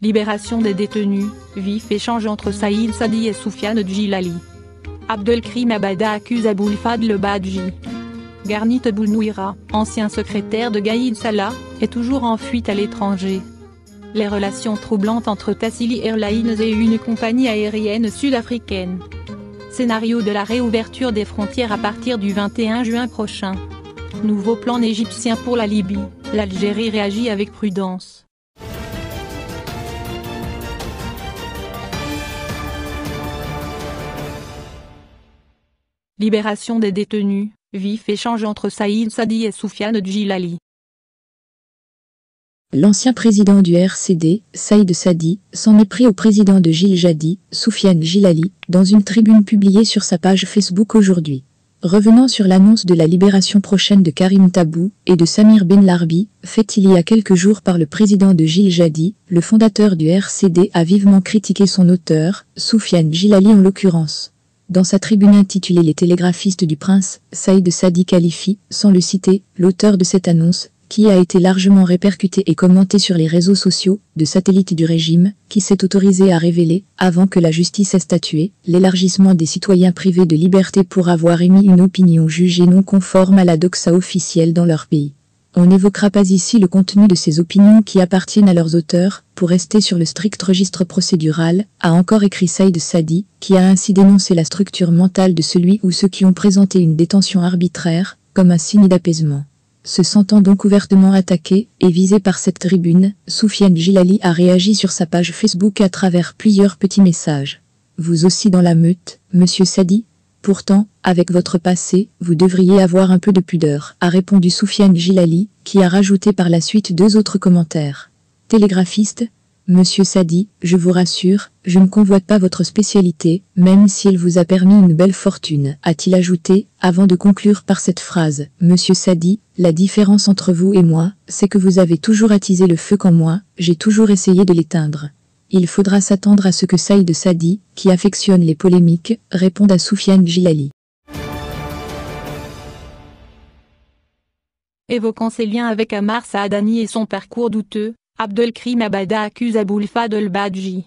Libération des détenus, vif échange entre Saïd Sadi et Soufiane Djilali. Abdelkrim Abada accuse Aboul Fadl Badji. Garnit Bounouira, ancien secrétaire de Gaïd Salah, est toujours en fuite à l'étranger. Les relations troublantes entre Tassili Airlines et une compagnie aérienne sud-africaine. Scénario de la réouverture des frontières à partir du 21 juin prochain. Nouveau plan égyptien pour la Libye, l'Algérie réagit avec prudence. Libération des détenus, vif échange entre Saïd Sadi et Soufiane Djilali. L'ancien président du RCD, Saïd Sadi, s'en est pris au président de Gil Jadi, Soufiane Djilali, dans une tribune publiée sur sa page Facebook aujourd'hui. Revenant sur l'annonce de la libération prochaine de Karim Tabou et de Samir Ben Larbi, faite il y a quelques jours par le président de Gil Jadi, le fondateur du RCD a vivement critiqué son auteur, Soufiane Gilali en l'occurrence. Dans sa tribune intitulée Les télégraphistes du prince, Saïd Sadi qualifie, sans le citer, l'auteur de cette annonce, qui a été largement répercutée et commentée sur les réseaux sociaux, de satellites du régime, qui s'est autorisé à révéler, avant que la justice ait statué, l'élargissement des citoyens privés de liberté pour avoir émis une opinion jugée non conforme à la doxa officielle dans leur pays. On n'évoquera pas ici le contenu de ces opinions qui appartiennent à leurs auteurs, pour rester sur le strict registre procédural, a encore écrit Saïd Sadi, qui a ainsi dénoncé la structure mentale de celui ou ceux qui ont présenté une détention arbitraire, comme un signe d'apaisement. Se sentant donc ouvertement attaqué et visé par cette tribune, Soufiane Gilali a réagi sur sa page Facebook à travers plusieurs petits messages. Vous aussi dans la meute, monsieur Sadi Pourtant, avec votre passé, vous devriez avoir un peu de pudeur, a répondu Soufiane Gilali, qui a rajouté par la suite deux autres commentaires. Télégraphiste, Monsieur Sadi, je vous rassure, je ne convoite pas votre spécialité, même si elle vous a permis une belle fortune, a-t-il ajouté, avant de conclure par cette phrase. Monsieur Sadi, la différence entre vous et moi, c'est que vous avez toujours attisé le feu qu'en moi, j'ai toujours essayé de l'éteindre. Il faudra s'attendre à ce que Saïd Sadi, qui affectionne les polémiques, réponde à Soufiane Giali. Évoquant ses liens avec Amar Saadani et son parcours douteux, Abdelkrim Abada accuse Aboul Fadel Badji.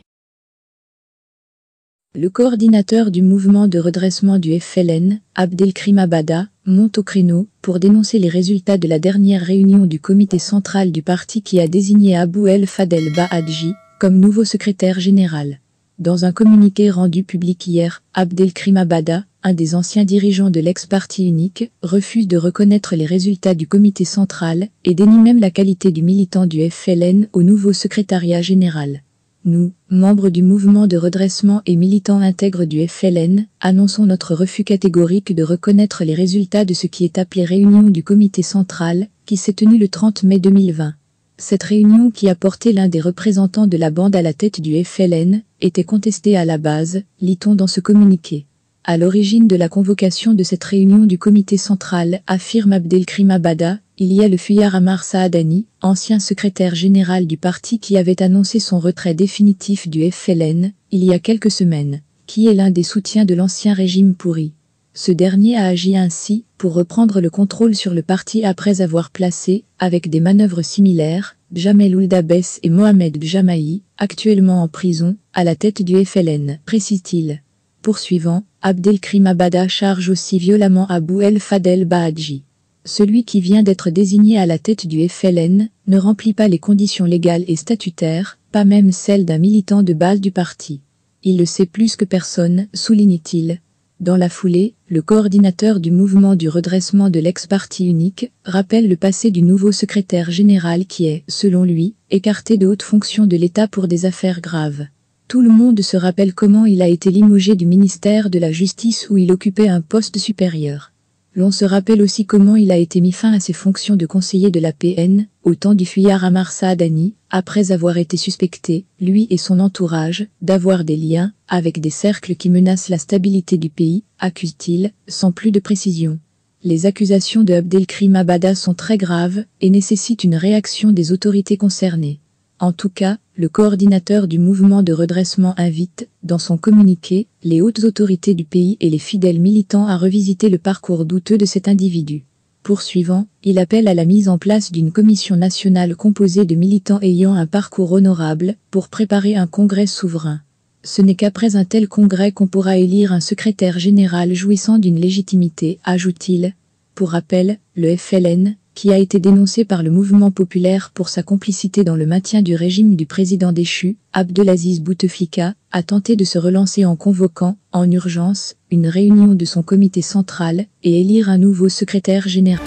Le coordinateur du mouvement de redressement du FLN, Abdelkrim Abada, monte au créneau pour dénoncer les résultats de la dernière réunion du comité central du parti qui a désigné Abou El Fadel Bahadji, comme nouveau secrétaire général. Dans un communiqué rendu public hier, Abdelkrim Abada, un des anciens dirigeants de l'ex-parti unique, refuse de reconnaître les résultats du comité central et dénie même la qualité du militant du FLN au nouveau secrétariat général. Nous, membres du mouvement de redressement et militants intègres du FLN, annonçons notre refus catégorique de reconnaître les résultats de ce qui est appelé réunion du comité central, qui s'est tenu le 30 mai 2020. Cette réunion qui a porté l'un des représentants de la bande à la tête du FLN était contestée à la base, lit-on dans ce communiqué. À l'origine de la convocation de cette réunion du comité central, affirme Abdelkrim Abada, il y a le fuyar Amar Saadani, ancien secrétaire général du parti qui avait annoncé son retrait définitif du FLN il y a quelques semaines, qui est l'un des soutiens de l'ancien régime pourri. Ce dernier a agi ainsi pour reprendre le contrôle sur le parti après avoir placé, avec des manœuvres similaires, Jamel Ouldabès et Mohamed Jamaï, actuellement en prison, à la tête du FLN, précise-t-il. Poursuivant, Abdelkrim Abada charge aussi violemment Abou El Fadel Bahadji. Celui qui vient d'être désigné à la tête du FLN ne remplit pas les conditions légales et statutaires, pas même celles d'un militant de base du parti. Il le sait plus que personne, souligne-t-il, dans la foulée, le coordinateur du mouvement du redressement de l'ex-parti unique rappelle le passé du nouveau secrétaire général qui est, selon lui, écarté de hautes fonctions de l'État pour des affaires graves. Tout le monde se rappelle comment il a été limogé du ministère de la Justice où il occupait un poste supérieur. L'on se rappelle aussi comment il a été mis fin à ses fonctions de conseiller de la PN, au temps du fuyard Amar Saadani, après avoir été suspecté, lui et son entourage, d'avoir des liens avec des cercles qui menacent la stabilité du pays, accuse-t-il, sans plus de précision. Les accusations de Abdelkrim Abada sont très graves et nécessitent une réaction des autorités concernées. En tout cas, le coordinateur du mouvement de redressement invite, dans son communiqué, les hautes autorités du pays et les fidèles militants à revisiter le parcours douteux de cet individu. Poursuivant, il appelle à la mise en place d'une commission nationale composée de militants ayant un parcours honorable pour préparer un congrès souverain. Ce n'est qu'après un tel congrès qu'on pourra élire un secrétaire général jouissant d'une légitimité, ajoute-t-il. Pour rappel, le FLN, qui a été dénoncé par le mouvement populaire pour sa complicité dans le maintien du régime du président déchu, Abdelaziz Bouteflika, a tenté de se relancer en convoquant, en urgence, une réunion de son comité central et élire un nouveau secrétaire général.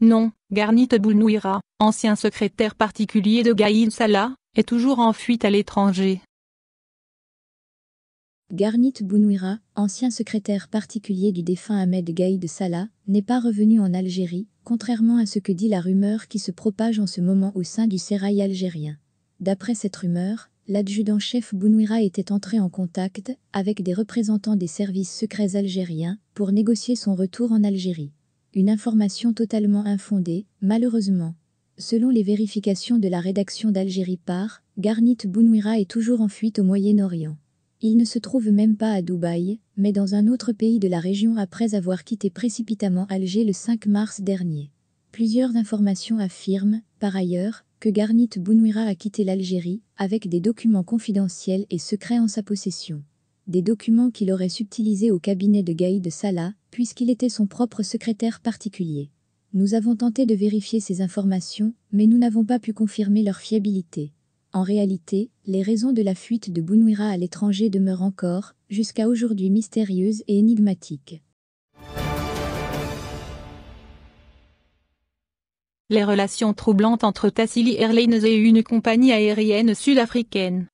Non, Garnit Bounouira, ancien secrétaire particulier de Gaïd Salah, est toujours en fuite à l'étranger. Garnit Bounouira, ancien secrétaire particulier du défunt Ahmed Gaïd Salah, n'est pas revenu en Algérie, contrairement à ce que dit la rumeur qui se propage en ce moment au sein du sérail algérien. D'après cette rumeur, l'adjudant-chef Bounouira était entré en contact avec des représentants des services secrets algériens pour négocier son retour en Algérie. Une information totalement infondée, malheureusement. Selon les vérifications de la rédaction d'Algérie par, Garnit Bounouira est toujours en fuite au Moyen-Orient. Il ne se trouve même pas à Dubaï, mais dans un autre pays de la région après avoir quitté précipitamment Alger le 5 mars dernier. Plusieurs informations affirment, par ailleurs, que Garnit Bounouira a quitté l'Algérie avec des documents confidentiels et secrets en sa possession. Des documents qu'il aurait subtilisés au cabinet de Gaïd Salah, puisqu'il était son propre secrétaire particulier. Nous avons tenté de vérifier ces informations, mais nous n'avons pas pu confirmer leur fiabilité. En réalité, les raisons de la fuite de Bounouira à l'étranger demeurent encore, jusqu'à aujourd'hui mystérieuses et énigmatiques. Les relations troublantes entre Tassili Airlines et une compagnie aérienne sud-africaine.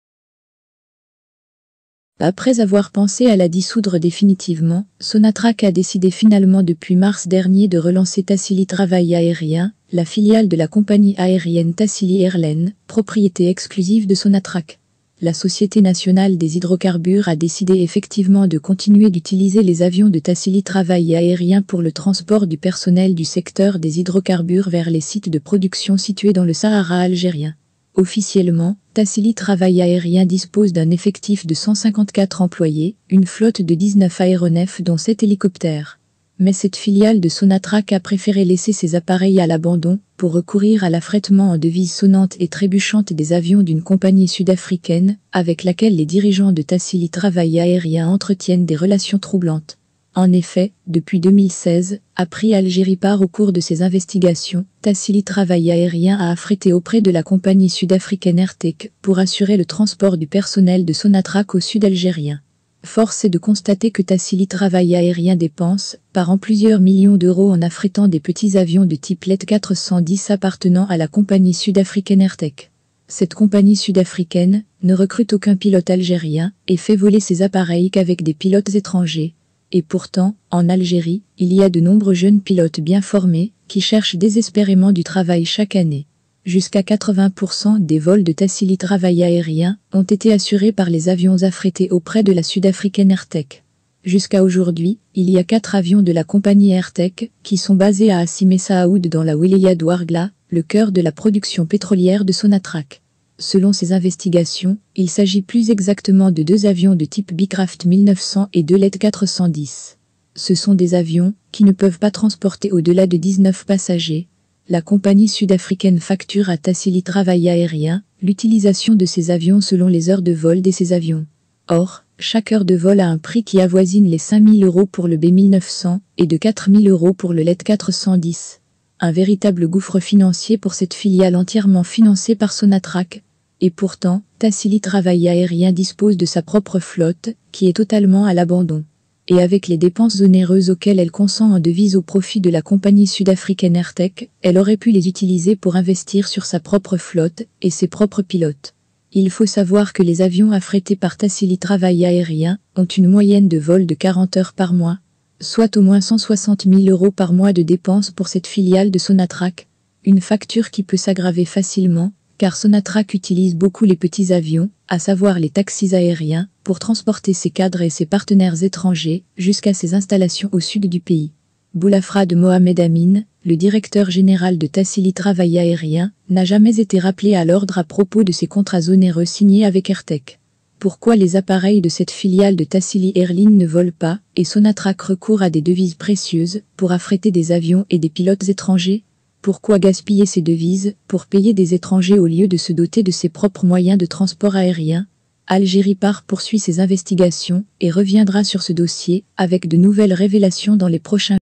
Après avoir pensé à la dissoudre définitivement, Sonatrach a décidé finalement depuis mars dernier de relancer Tassili Travail Aérien, la filiale de la compagnie aérienne Tassili Airlines, propriété exclusive de Sonatrach. La Société nationale des hydrocarbures a décidé effectivement de continuer d'utiliser les avions de Tassili Travail aérien pour le transport du personnel du secteur des hydrocarbures vers les sites de production situés dans le Sahara algérien. Officiellement, Tassili Travail Aérien dispose d'un effectif de 154 employés, une flotte de 19 aéronefs dont 7 hélicoptères mais cette filiale de Sonatrach a préféré laisser ses appareils à l'abandon pour recourir à l'affrètement en devise sonnante et trébuchante des avions d'une compagnie sud-africaine avec laquelle les dirigeants de Tassili Travail Aérien entretiennent des relations troublantes. En effet, depuis 2016, a pris Algérie part au cours de ses investigations, Tassili Travail Aérien a affrété auprès de la compagnie sud-africaine AirTech pour assurer le transport du personnel de Sonatrach au sud algérien. Force est de constater que Tassili Travail Aérien dépense par an plusieurs millions d'euros en affrétant des petits avions de type LED 410 appartenant à la compagnie sud-africaine AirTech. Cette compagnie sud-africaine ne recrute aucun pilote algérien et fait voler ses appareils qu'avec des pilotes étrangers. Et pourtant, en Algérie, il y a de nombreux jeunes pilotes bien formés qui cherchent désespérément du travail chaque année. Jusqu'à 80% des vols de Tassili Travail aérien ont été assurés par les avions affrétés auprès de la sud-africaine AirTech. Jusqu'à aujourd'hui, il y a quatre avions de la compagnie AirTech qui sont basés à Assimé Saoud dans la wilaya d'Ouargla, le cœur de la production pétrolière de Sonatrach. Selon ces investigations, il s'agit plus exactement de deux avions de type Bicraft 1900 et deux LED 410. Ce sont des avions qui ne peuvent pas transporter au-delà de 19 passagers, la compagnie sud-africaine facture à Tassili Travail Aérien l'utilisation de ses avions selon les heures de vol de ses avions. Or, chaque heure de vol a un prix qui avoisine les 5000 euros pour le B1900 et de 4000 euros pour le LED 410. Un véritable gouffre financier pour cette filiale entièrement financée par Sonatrac. Et pourtant, Tassili Travail Aérien dispose de sa propre flotte, qui est totalement à l'abandon et avec les dépenses onéreuses auxquelles elle consent en devise au profit de la compagnie sud-africaine Airtech, elle aurait pu les utiliser pour investir sur sa propre flotte et ses propres pilotes. Il faut savoir que les avions affrétés par Tassili Travail Aérien ont une moyenne de vol de 40 heures par mois, soit au moins 160 000 euros par mois de dépenses pour cette filiale de Sonatrach, une facture qui peut s'aggraver facilement car Sonatrach utilise beaucoup les petits avions, à savoir les taxis aériens, pour transporter ses cadres et ses partenaires étrangers jusqu'à ses installations au sud du pays. Boulafra de Mohamed Amin, le directeur général de Tassili Travail Aérien, n'a jamais été rappelé à l'ordre à propos de ses contrats onéreux signés avec AirTech. Pourquoi les appareils de cette filiale de Tassili Airline ne volent pas et Sonatrach recourt à des devises précieuses pour affréter des avions et des pilotes étrangers pourquoi gaspiller ses devises pour payer des étrangers au lieu de se doter de ses propres moyens de transport aérien Algérie part poursuit ses investigations et reviendra sur ce dossier avec de nouvelles révélations dans les prochains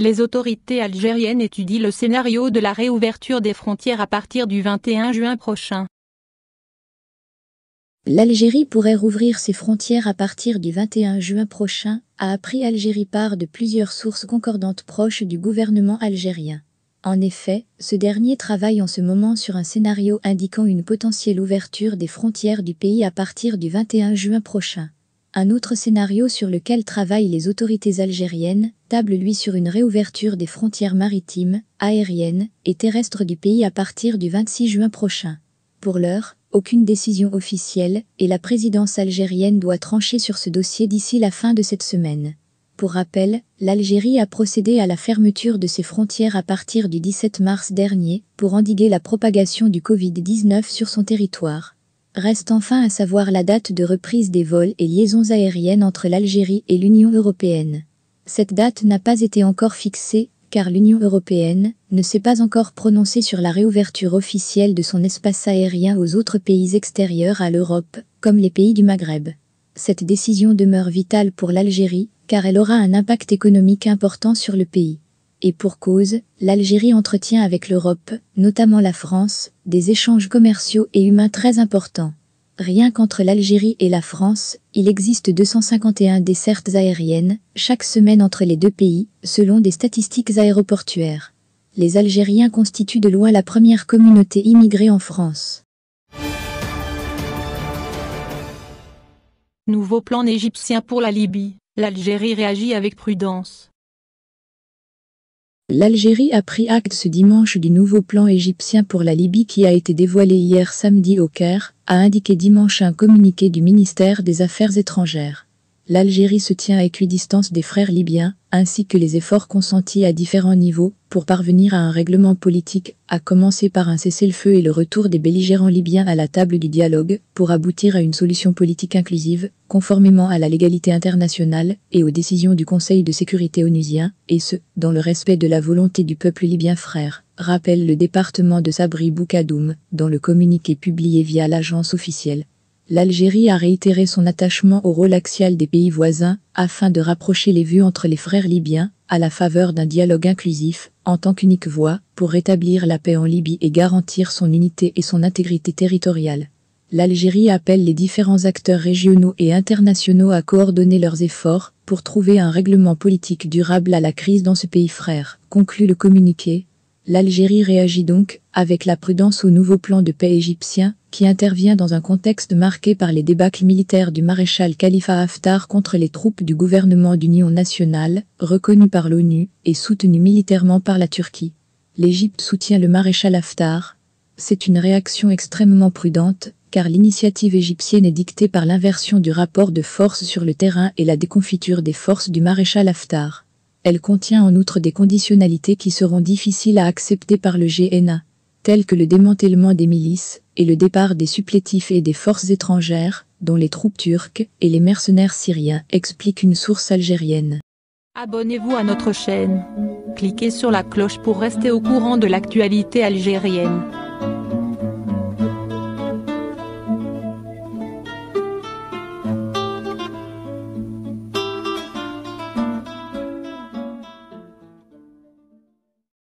Les autorités algériennes étudient le scénario de la réouverture des frontières à partir du 21 juin prochain. L'Algérie pourrait rouvrir ses frontières à partir du 21 juin prochain, a appris Algérie part de plusieurs sources concordantes proches du gouvernement algérien. En effet, ce dernier travaille en ce moment sur un scénario indiquant une potentielle ouverture des frontières du pays à partir du 21 juin prochain. Un autre scénario sur lequel travaillent les autorités algériennes table lui sur une réouverture des frontières maritimes, aériennes et terrestres du pays à partir du 26 juin prochain. Pour l'heure, aucune décision officielle, et la présidence algérienne doit trancher sur ce dossier d'ici la fin de cette semaine. Pour rappel, l'Algérie a procédé à la fermeture de ses frontières à partir du 17 mars dernier pour endiguer la propagation du Covid-19 sur son territoire. Reste enfin à savoir la date de reprise des vols et liaisons aériennes entre l'Algérie et l'Union européenne. Cette date n'a pas été encore fixée, car l'Union européenne ne s'est pas encore prononcée sur la réouverture officielle de son espace aérien aux autres pays extérieurs à l'Europe, comme les pays du Maghreb. Cette décision demeure vitale pour l'Algérie, car elle aura un impact économique important sur le pays. Et pour cause, l'Algérie entretient avec l'Europe, notamment la France, des échanges commerciaux et humains très importants. Rien qu'entre l'Algérie et la France, il existe 251 dessertes aériennes chaque semaine entre les deux pays, selon des statistiques aéroportuaires. Les Algériens constituent de loin la première communauté immigrée en France. Nouveau plan égyptien pour la Libye, l'Algérie réagit avec prudence. L'Algérie a pris acte ce dimanche du nouveau plan égyptien pour la Libye qui a été dévoilé hier samedi au Caire, a indiqué dimanche un communiqué du ministère des Affaires étrangères. L'Algérie se tient à équidistance des frères libyens, ainsi que les efforts consentis à différents niveaux pour parvenir à un règlement politique, à commencer par un cessez-le-feu et le retour des belligérants libyens à la table du dialogue pour aboutir à une solution politique inclusive, conformément à la légalité internationale et aux décisions du Conseil de sécurité onusien, et ce, dans le respect de la volonté du peuple libyen frère rappelle le département de Sabri Boukadoum dans le communiqué publié via l'agence officielle l'Algérie a réitéré son attachement au rôle axial des pays voisins afin de rapprocher les vues entre les frères libyens à la faveur d'un dialogue inclusif en tant qu'unique voie pour rétablir la paix en Libye et garantir son unité et son intégrité territoriale. L'Algérie appelle les différents acteurs régionaux et internationaux à coordonner leurs efforts pour trouver un règlement politique durable à la crise dans ce pays frère, conclut le communiqué. L'Algérie réagit donc avec la prudence au nouveau plan de paix égyptien qui intervient dans un contexte marqué par les débâcles militaires du maréchal Khalifa Haftar contre les troupes du gouvernement d'union nationale, reconnu par l'ONU et soutenu militairement par la Turquie. L'Égypte soutient le maréchal Haftar. C'est une réaction extrêmement prudente, car l'initiative égyptienne est dictée par l'inversion du rapport de force sur le terrain et la déconfiture des forces du maréchal Haftar. Elle contient en outre des conditionnalités qui seront difficiles à accepter par le GNA, telles que le démantèlement des milices, et le départ des supplétifs et des forces étrangères, dont les troupes turques et les mercenaires syriens, explique une source algérienne. Abonnez-vous à notre chaîne. Cliquez sur la cloche pour rester au courant de l'actualité algérienne.